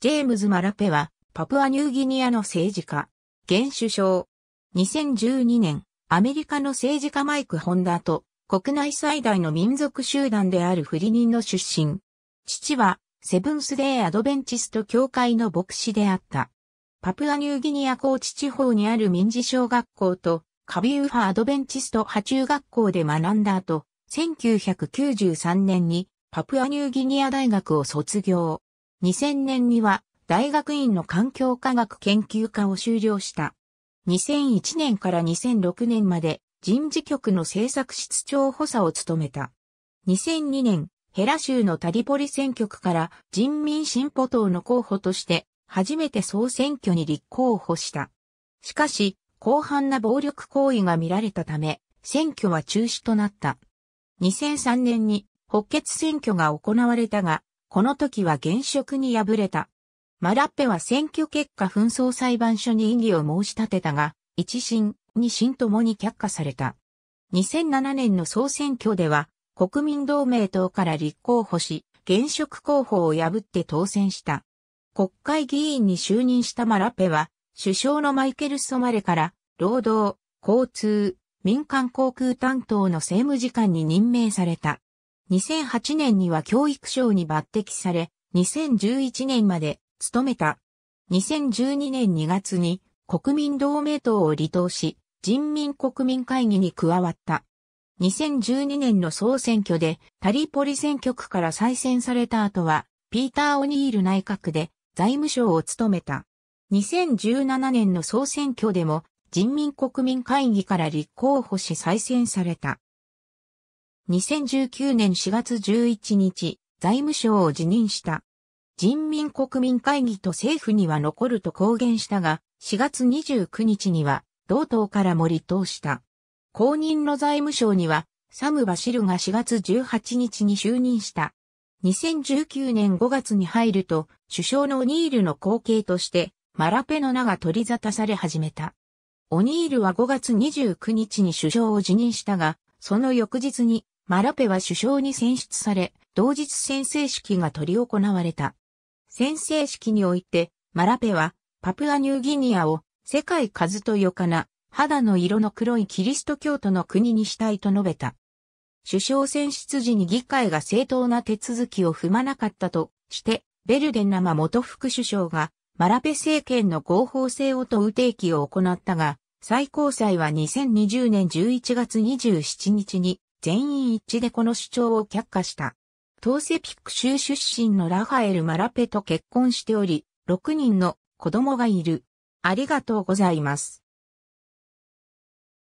ジェームズ・マラペは、パプアニューギニアの政治家、現首相。2012年、アメリカの政治家マイク・ホンダと、国内最大の民族集団であるフリニンの出身。父は、セブンスデー・アドベンチスト教会の牧師であった。パプアニューギニア高地地方にある民事小学校と、カビウファ・アドベンチスト派中学校で学んだ後、1993年にパプアニューギニア大学を卒業。2000年には大学院の環境科学研究科を修了した。2001年から2006年まで人事局の政策室長補佐を務めた。2002年、ヘラ州のタリポリ選挙区から人民進歩党の候補として初めて総選挙に立候補した。しかし、広範な暴力行為が見られたため、選挙は中止となった。2003年に北欠選挙が行われたが、この時は現職に敗れた。マラッペは選挙結果紛争裁判所に異議を申し立てたが、一審、二審ともに却下された。2007年の総選挙では、国民同盟党から立候補し、現職候補を破って当選した。国会議員に就任したマラッペは、首相のマイケル・ソマレから、労働、交通、民間航空担当の政務次官に任命された。2008年には教育省に抜擢され、2011年まで務めた。2012年2月に国民同盟党を離党し、人民国民会議に加わった。2012年の総選挙でタリポリ選挙区から再選された後は、ピーター・オニール内閣で財務省を務めた。2017年の総選挙でも人民国民会議から立候補し再選された。2019年4月11日、財務省を辞任した。人民国民会議と政府には残ると公言したが、4月29日には、同党からも離党した。公認の財務省には、サム・バシルが4月18日に就任した。2019年5月に入ると、首相のオニールの後継として、マラペの名が取り沙汰され始めた。オニールは5月29日に首相を辞任したが、その翌日にマラペは首相に選出され、同日宣誓式が執り行われた。宣誓式において、マラペは、パプアニューギニアを、世界数とよかな、肌の色の黒いキリスト教徒の国にしたいと述べた。首相選出時に議会が正当な手続きを踏まなかったとして、ベルデン生元副首相が、マラペ政権の合法性を問う提起を行ったが、最高裁は2020年11月27日に全員一致でこの主張を却下した。トーセピック州出身のラファエル・マラペと結婚しており、6人の子供がいる。ありがとうございます。